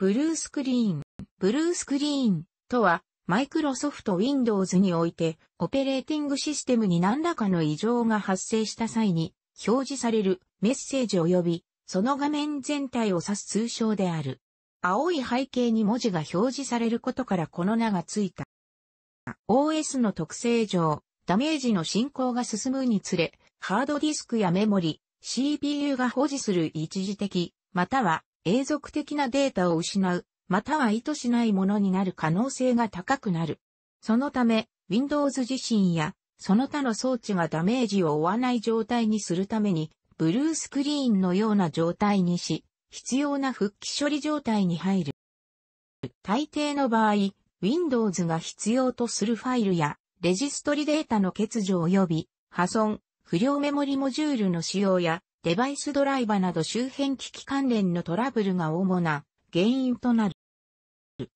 ブルースクリーン。ブルースクリーンとは、マイクロソフト Windows において、オペレーティングシステムに何らかの異常が発生した際に、表示されるメッセージ及び、その画面全体を指す通称である。青い背景に文字が表示されることからこの名がついた。OS の特性上、ダメージの進行が進むにつれ、ハードディスクやメモリ、CPU が保持する一時的、または永続的なデータを失う、または意図しないものになる可能性が高くなる。そのため、Windows 自身やその他の装置がダメージを負わない状態にするために、ブルースクリーンのような状態にし、必要な復帰処理状態に入る。大抵の場合、Windows が必要とするファイルや、レジストリデータの欠如及び、破損、不良メモリモジュールの使用や、デバイスドライバなど周辺機器関連のトラブルが主な原因となる。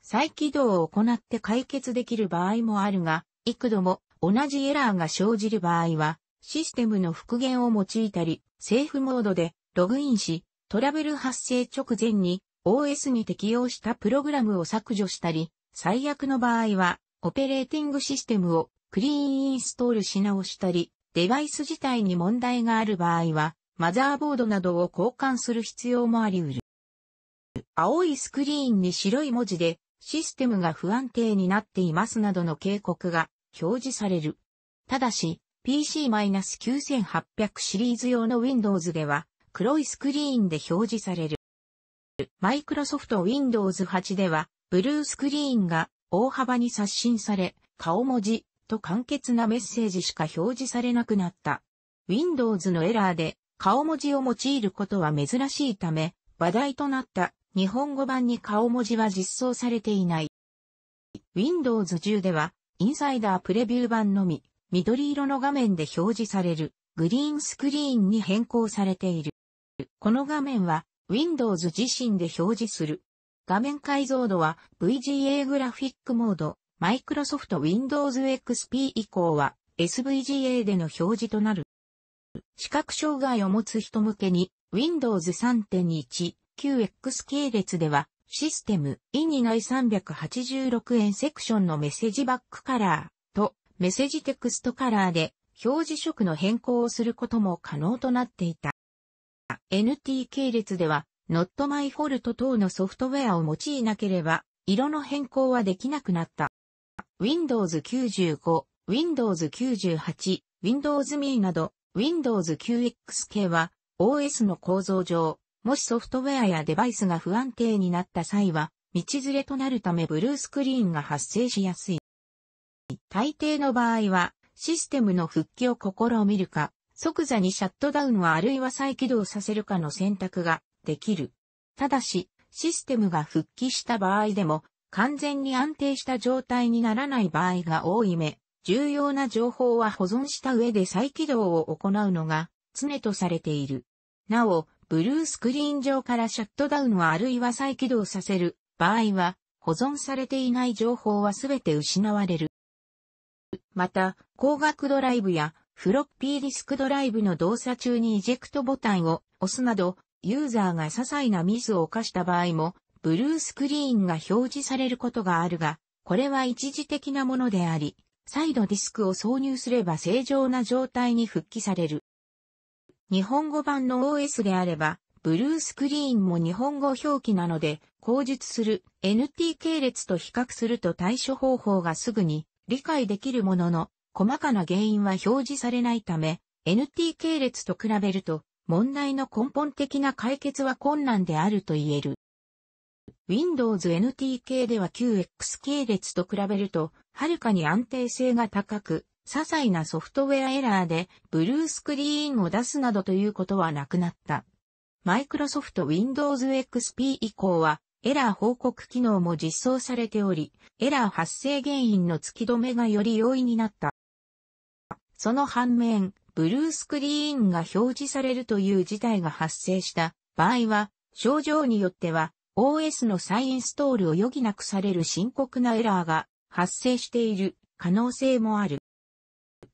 再起動を行って解決できる場合もあるが、幾度も同じエラーが生じる場合は、システムの復元を用いたり、セーフモードでログインし、トラブル発生直前に OS に適用したプログラムを削除したり、最悪の場合は、オペレーティングシステムをクリーンインストールし直したり、デバイス自体に問題がある場合は、マザーボードなどを交換する必要もあり得る。青いスクリーンに白い文字で、システムが不安定になっていますなどの警告が表示される。ただし、PC-9800 シリーズ用の Windows では、黒いスクリーンで表示される。Microsoft Windows 8では、ブルースクリーンが大幅に刷新され、顔文字と簡潔なメッセージしか表示されなくなった。Windows のエラーで顔文字を用いることは珍しいため、話題となった日本語版に顔文字は実装されていない。Windows 10では、インサイダープレビュー版のみ、緑色の画面で表示される、グリーンスクリーンに変更されている。この画面は、Windows 自身で表示する。画面解像度は VGA グラフィックモード、Microsoft Windows XP 以降は SVGA での表示となる。視覚障害を持つ人向けに Windows 3.1 9X 系列ではシステム E にない386円セクションのメッセージバックカラーとメッセージテクストカラーで表示色の変更をすることも可能となっていた。NT 系列では Not My f ォル l 等のソフトウェアを用いなければ色の変更はできなくなった。Windows 95、Windows 98、Windows Me など Windows 9X 系は OS の構造上、もしソフトウェアやデバイスが不安定になった際は、道連れとなるためブルースクリーンが発生しやすい。大抵の場合は、システムの復帰を試みるか、即座にシャットダウンはあるいは再起動させるかの選択ができる。ただし、システムが復帰した場合でも、完全に安定した状態にならない場合が多いめ、重要な情報は保存した上で再起動を行うのが常とされている。なお、ブルースクリーン上からシャットダウンはあるいは再起動させる場合は、保存されていない情報はすべて失われる。また、光学ドライブやフロッピーディスクドライブの動作中にイジェクトボタンを押すなど、ユーザーが些細なミスを犯した場合も、ブルースクリーンが表示されることがあるが、これは一時的なものであり、再度ディスクを挿入すれば正常な状態に復帰される。日本語版の OS であれば、ブルースクリーンも日本語表記なので、口述する NT 系列と比較すると対処方法がすぐに理解できるものの、細かな原因は表示されないため、NT 系列と比べると問題の根本的な解決は困難であると言える。Windows NT 系では QX 系列と比べると、はるかに安定性が高く、些細なソフトウェアエラーでブルースクリーンを出すなどということはなくなった。マイクロソフト Windows XP 以降はエラー報告機能も実装されており、エラー発生原因の突き止めがより容易になった。その反面、ブルースクリーンが表示されるという事態が発生した場合は、症状によっては OS の再インストールを余儀なくされる深刻なエラーが発生している可能性もある。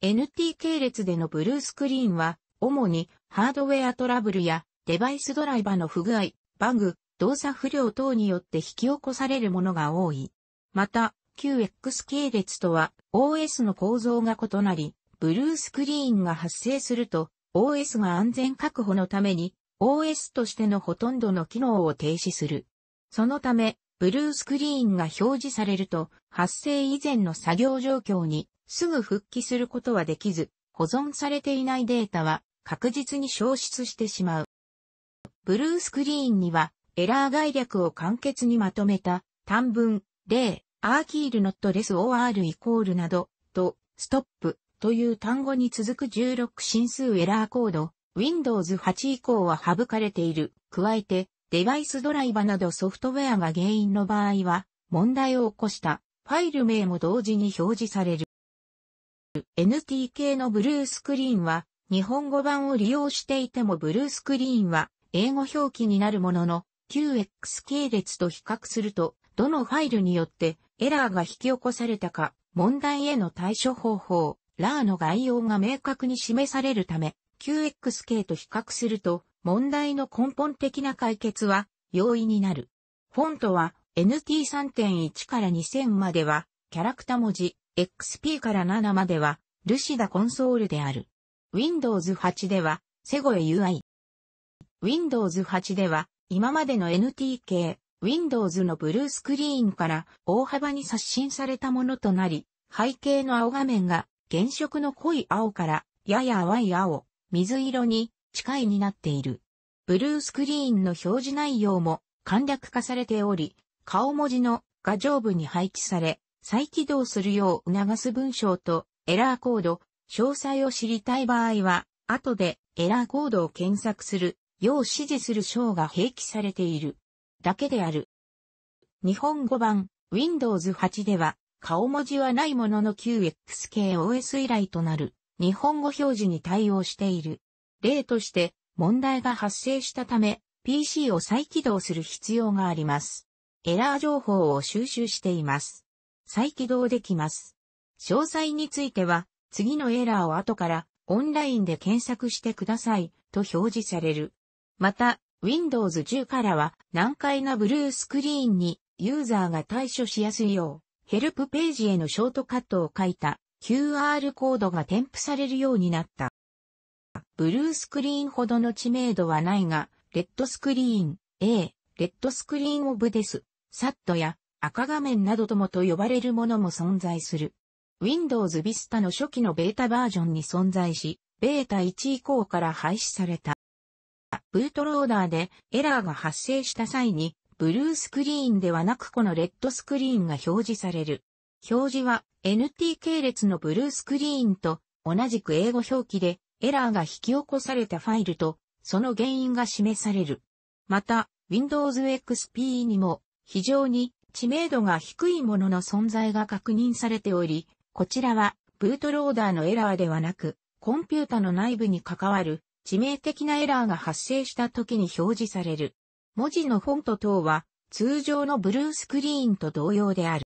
NT 系列でのブルースクリーンは、主にハードウェアトラブルやデバイスドライバの不具合、バグ、動作不良等によって引き起こされるものが多い。また、QX 系列とは OS の構造が異なり、ブルースクリーンが発生すると OS が安全確保のために OS としてのほとんどの機能を停止する。そのため、ブルースクリーンが表示されると、発生以前の作業状況にすぐ復帰することはできず、保存されていないデータは確実に消失してしまう。ブルースクリーンには、エラー概略を簡潔にまとめた、短文、例、アーキールノットレス OR イコールなど、と、ストップという単語に続く16進数エラーコード、Windows 8以降は省かれている。加えて、デバイスドライバなどソフトウェアが原因の場合は、問題を起こしたファイル名も同時に表示される。NTK のブルースクリーンは、日本語版を利用していてもブルースクリーンは英語表記になるものの QX 系列と比較するとどのファイルによってエラーが引き起こされたか問題への対処方法、ラーの概要が明確に示されるため QX 系と比較すると問題の根本的な解決は容易になる。フォントは NT3.1 から2000まではキャラクタ文字、XP から7まではルシダコンソールである。Windows 8ではセゴエ UI。Windows 8では今までの NTK、Windows のブルースクリーンから大幅に刷新されたものとなり、背景の青画面が原色の濃い青からやや淡い青、水色に近いになっている。ブルースクリーンの表示内容も簡略化されており、顔文字の画上部に配置され、再起動するよう促す文章とエラーコード、詳細を知りたい場合は、後でエラーコードを検索するよう指示する章が併記されているだけである。日本語版 Windows 8では顔文字はないものの QX k OS 以来となる日本語表示に対応している。例として問題が発生したため PC を再起動する必要があります。エラー情報を収集しています。再起動できます。詳細については次のエラーを後からオンラインで検索してくださいと表示される。また Windows 10からは難解なブルースクリーンにユーザーが対処しやすいようヘルプページへのショートカットを書いた QR コードが添付されるようになった。ブルースクリーンほどの知名度はないが、レッドスクリーン、A、レッドスクリーンオブデス、サットや赤画面などともと呼ばれるものも存在する。Windows Vista の初期のベータバージョンに存在し、ベータ1以降から廃止された。ブートローダーでエラーが発生した際に、ブルースクリーンではなくこのレッドスクリーンが表示される。表示は NT 系列のブルースクリーンと同じく英語表記でエラーが引き起こされたファイルと、その原因が示される。また、Windows XP にも非常に知名度が低いものの存在が確認されており、こちらはブートローダーのエラーではなく、コンピュータの内部に関わる致命的なエラーが発生した時に表示される。文字のフォント等は通常のブルースクリーンと同様である。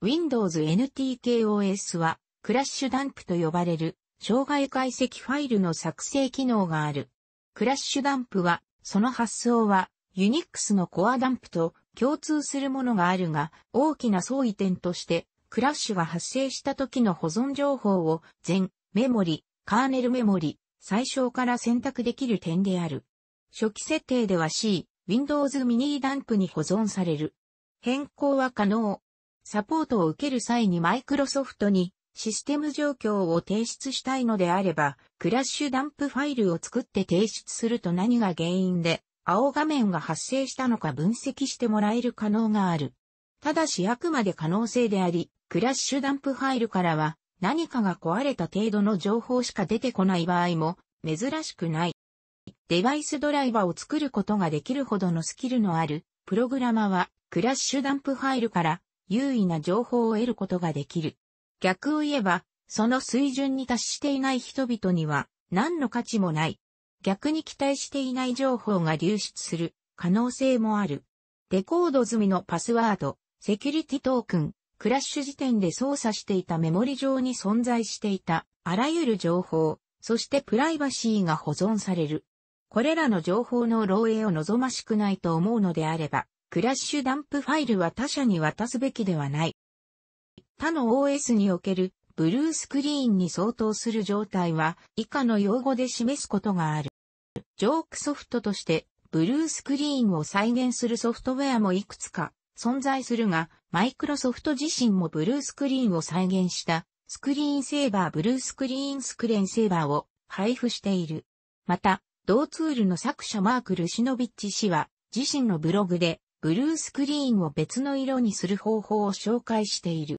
Windows NT KOS はクラッシュダンプと呼ばれる障害解析ファイルの作成機能がある。クラッシュダンプは、その発想は、Unix のコアダンプと共通するものがあるが、大きな相違点として、クラッシュが発生した時の保存情報を全メモリ、カーネルメモリ、最小から選択できる点である。初期設定では C、Windows Mini ダンプに保存される。変更は可能。サポートを受ける際に Microsoft にシステム状況を提出したいのであれば、クラッシュダンプファイルを作って提出すると何が原因で、青画面が発生したのか分析してもらえる可能がある。ただしあくまで可能性であり、クラッシュダンプファイルからは何かが壊れた程度の情報しか出てこない場合も珍しくない。デバイスドライバーを作ることができるほどのスキルのあるプログラマはクラッシュダンプファイルから優位な情報を得ることができる。逆を言えば、その水準に達していない人々には何の価値もない。逆に期待していない情報が流出する可能性もある。デコード済みのパスワード、セキュリティトークン、クラッシュ時点で操作していたメモリ上に存在していたあらゆる情報、そしてプライバシーが保存される。これらの情報の漏洩を望ましくないと思うのであれば、クラッシュダンプファイルは他社に渡すべきではない。他の OS におけるブルースクリーンに相当する状態は以下の用語で示すことがある。ジョークソフトとしてブルースクリーンを再現するソフトウェアもいくつか存在するが、マイクロソフト自身もブルースクリーンを再現したスクリーンセーバーブルースクリーンスクレーンセーバーを配布している。また、同ツールの作者マーク・ルシノビッチ氏は自身のブログでブルースクリーンを別の色にする方法を紹介している。